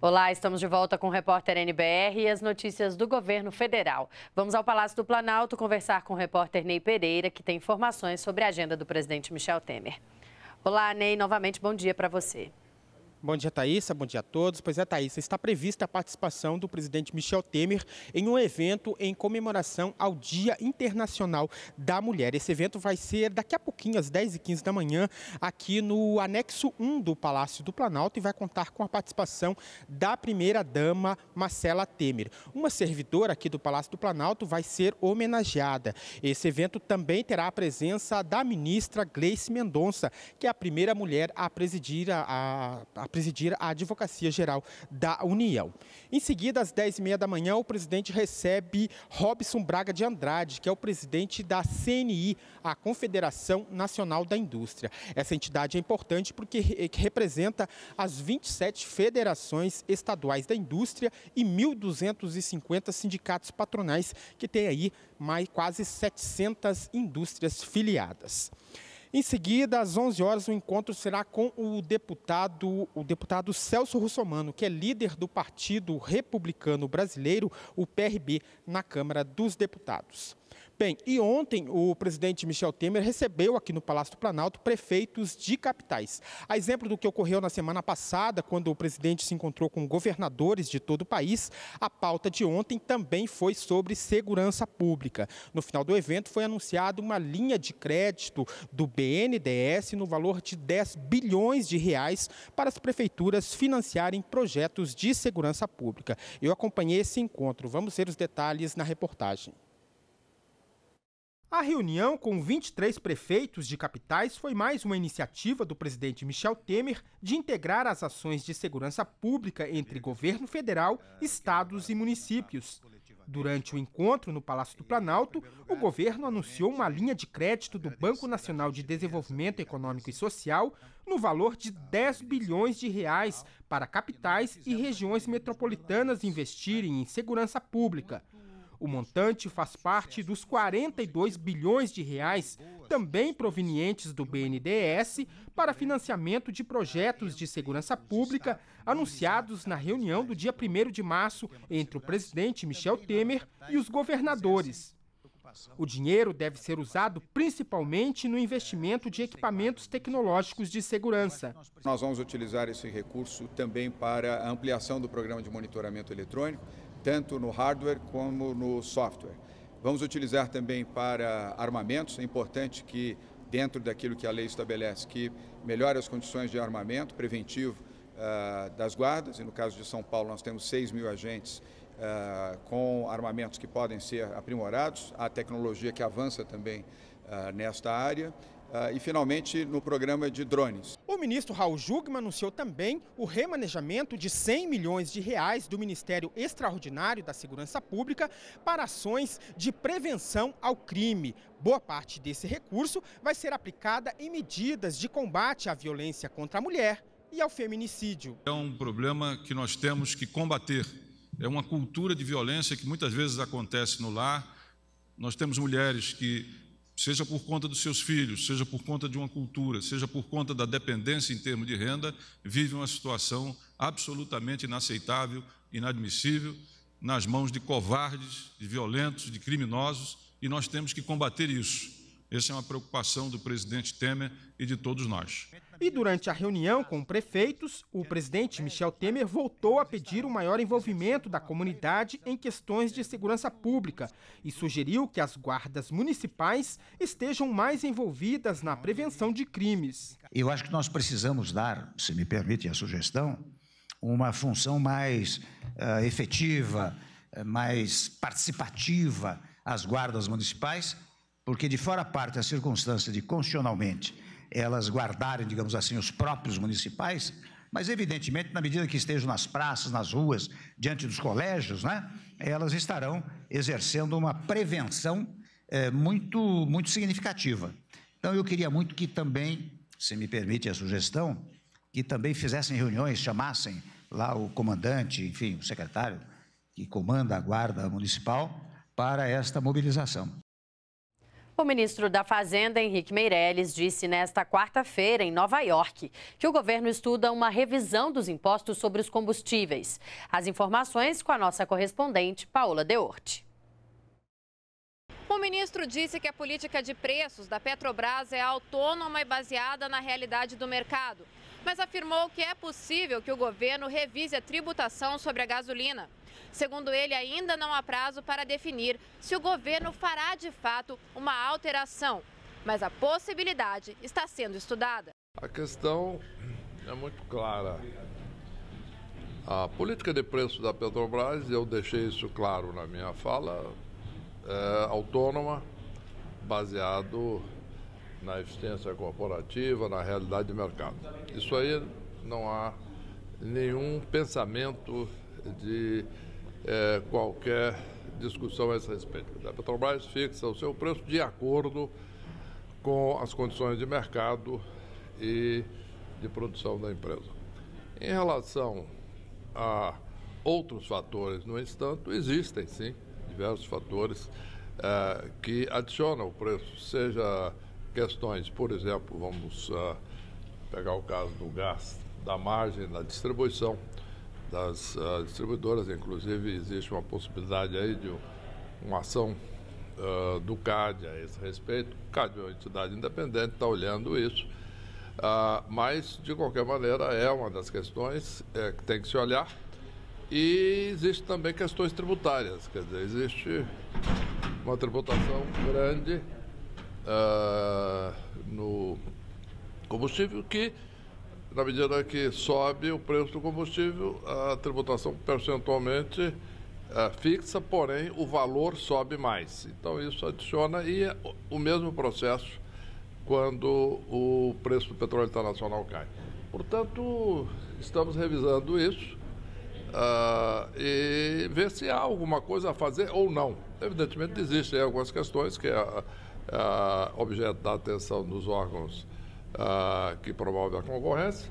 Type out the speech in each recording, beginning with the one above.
Olá, estamos de volta com o repórter NBR e as notícias do governo federal. Vamos ao Palácio do Planalto conversar com o repórter Ney Pereira, que tem informações sobre a agenda do presidente Michel Temer. Olá, Ney, novamente bom dia para você. Bom dia, Thaisa. Bom dia a todos. Pois é, Thaisa, está prevista a participação do presidente Michel Temer em um evento em comemoração ao Dia Internacional da Mulher. Esse evento vai ser daqui a pouquinho, às 10h15 da manhã, aqui no anexo 1 do Palácio do Planalto e vai contar com a participação da primeira-dama Marcela Temer. Uma servidora aqui do Palácio do Planalto vai ser homenageada. Esse evento também terá a presença da ministra Gleice Mendonça, que é a primeira mulher a presidir a, a, a presidir a Advocacia Geral da União. Em seguida, às 10h30 da manhã, o presidente recebe Robson Braga de Andrade, que é o presidente da CNI, a Confederação Nacional da Indústria. Essa entidade é importante porque eh, representa as 27 federações estaduais da indústria e 1.250 sindicatos patronais, que tem aí mais, quase 700 indústrias filiadas. Em seguida, às 11 horas, o encontro será com o deputado, o deputado Celso Russomano, que é líder do Partido Republicano Brasileiro, o PRB, na Câmara dos Deputados. Bem, e ontem o presidente Michel Temer recebeu aqui no Palácio do Planalto prefeitos de capitais. A exemplo do que ocorreu na semana passada, quando o presidente se encontrou com governadores de todo o país, a pauta de ontem também foi sobre segurança pública. No final do evento foi anunciada uma linha de crédito do BNDES no valor de 10 bilhões de reais para as prefeituras financiarem projetos de segurança pública. Eu acompanhei esse encontro. Vamos ver os detalhes na reportagem. A reunião com 23 prefeitos de capitais foi mais uma iniciativa do presidente Michel Temer de integrar as ações de segurança pública entre governo federal, estados e municípios. Durante o encontro no Palácio do Planalto, o governo anunciou uma linha de crédito do Banco Nacional de Desenvolvimento Econômico e Social no valor de 10 bilhões de reais para capitais e regiões metropolitanas investirem em segurança pública. O montante faz parte dos 42 bilhões de reais, também provenientes do BNDES, para financiamento de projetos de segurança pública anunciados na reunião do dia 1 de março entre o presidente Michel Temer e os governadores. O dinheiro deve ser usado principalmente no investimento de equipamentos tecnológicos de segurança. Nós vamos utilizar esse recurso também para a ampliação do programa de monitoramento eletrônico, tanto no hardware como no software. Vamos utilizar também para armamentos, é importante que, dentro daquilo que a lei estabelece, que melhore as condições de armamento preventivo uh, das guardas, e no caso de São Paulo nós temos 6 mil agentes Uh, com armamentos que podem ser aprimorados, a tecnologia que avança também uh, nesta área ah, e, finalmente, no programa de drones. O ministro Raul Jugma anunciou também o remanejamento de 100 milhões de reais do Ministério Extraordinário da Segurança Pública para ações de prevenção ao crime. Boa parte desse recurso vai ser aplicada em medidas de combate à violência contra a mulher e ao feminicídio. É um problema que nós temos que combater. É uma cultura de violência que muitas vezes acontece no lar. Nós temos mulheres que seja por conta dos seus filhos, seja por conta de uma cultura, seja por conta da dependência em termos de renda, vive uma situação absolutamente inaceitável, inadmissível, nas mãos de covardes, de violentos, de criminosos, e nós temos que combater isso. Essa é uma preocupação do presidente Temer e de todos nós. E durante a reunião com prefeitos, o presidente Michel Temer voltou a pedir o um maior envolvimento da comunidade em questões de segurança pública e sugeriu que as guardas municipais estejam mais envolvidas na prevenção de crimes. Eu acho que nós precisamos dar, se me permite a sugestão, uma função mais uh, efetiva, eh, mais participativa às guardas municipais porque de fora parte a circunstância de constitucionalmente elas guardarem, digamos assim, os próprios municipais, mas evidentemente, na medida que estejam nas praças, nas ruas, diante dos colégios, né, elas estarão exercendo uma prevenção é, muito, muito significativa. Então, eu queria muito que também, se me permite a sugestão, que também fizessem reuniões, chamassem lá o comandante, enfim, o secretário que comanda a guarda municipal para esta mobilização. O ministro da Fazenda, Henrique Meirelles, disse nesta quarta-feira, em Nova York, que o governo estuda uma revisão dos impostos sobre os combustíveis. As informações com a nossa correspondente, Paola Deorte. O ministro disse que a política de preços da Petrobras é autônoma e baseada na realidade do mercado mas afirmou que é possível que o governo revise a tributação sobre a gasolina. Segundo ele, ainda não há prazo para definir se o governo fará de fato uma alteração, mas a possibilidade está sendo estudada. A questão é muito clara. A política de preço da Petrobras, eu deixei isso claro na minha fala, é autônoma, baseado na eficiência corporativa, na realidade de mercado. Isso aí não há nenhum pensamento de é, qualquer discussão a esse respeito. A Petrobras fixa o seu preço de acordo com as condições de mercado e de produção da empresa. Em relação a outros fatores, no entanto, existem sim diversos fatores é, que adicionam o preço, seja questões. Por exemplo, vamos uh, pegar o caso do gás, da margem, da distribuição das uh, distribuidoras. Inclusive, existe uma possibilidade aí de uma ação uh, do CAD a esse respeito. O CAD é uma entidade independente, está olhando isso. mas, de qualquer maneira, é uma das questões é, que tem que se olhar. E existe também questões tributárias, quer dizer, existe uma tributação grande ah, no combustível, que, na medida que sobe o preço do combustível, a tributação percentualmente ah, fixa, porém o valor sobe mais. Então, isso adiciona e é o mesmo processo quando o preço do petróleo internacional cai. Portanto, estamos revisando isso uh, e ver se há alguma coisa a fazer ou não. Evidentemente, existem algumas questões que a, é, objeto da atenção dos órgãos é, que promovem a concorrência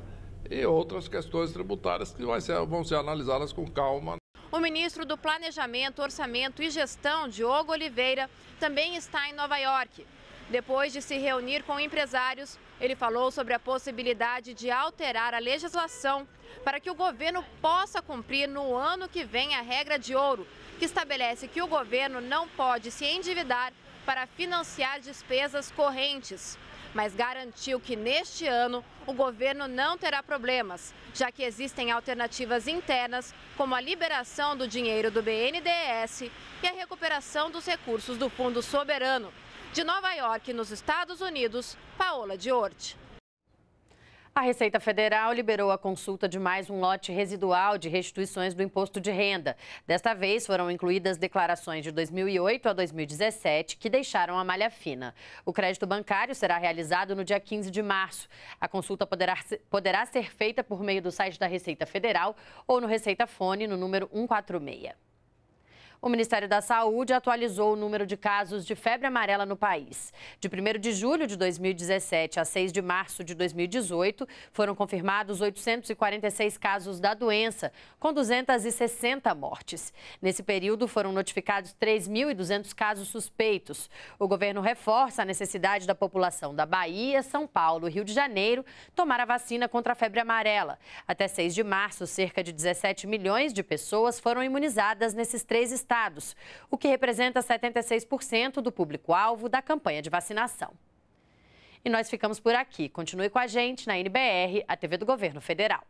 e outras questões tributárias que ser, vão ser analisadas com calma. O ministro do Planejamento, Orçamento e Gestão, Diogo Oliveira, também está em Nova York. Depois de se reunir com empresários, ele falou sobre a possibilidade de alterar a legislação para que o governo possa cumprir no ano que vem a regra de ouro, que estabelece que o governo não pode se endividar para financiar despesas correntes, mas garantiu que neste ano o governo não terá problemas, já que existem alternativas internas, como a liberação do dinheiro do BNDES e a recuperação dos recursos do Fundo Soberano. De Nova York, nos Estados Unidos, Paola Diorte. A Receita Federal liberou a consulta de mais um lote residual de restituições do imposto de renda. Desta vez foram incluídas declarações de 2008 a 2017 que deixaram a malha fina. O crédito bancário será realizado no dia 15 de março. A consulta poderá, poderá ser feita por meio do site da Receita Federal ou no Receita Fone no número 146 o Ministério da Saúde atualizou o número de casos de febre amarela no país. De 1 de julho de 2017 a 6 de março de 2018, foram confirmados 846 casos da doença, com 260 mortes. Nesse período, foram notificados 3.200 casos suspeitos. O governo reforça a necessidade da população da Bahia, São Paulo e Rio de Janeiro tomar a vacina contra a febre amarela. Até 6 de março, cerca de 17 milhões de pessoas foram imunizadas nesses três estados estados, o que representa 76% do público-alvo da campanha de vacinação. E nós ficamos por aqui. Continue com a gente na NBR, a TV do Governo Federal.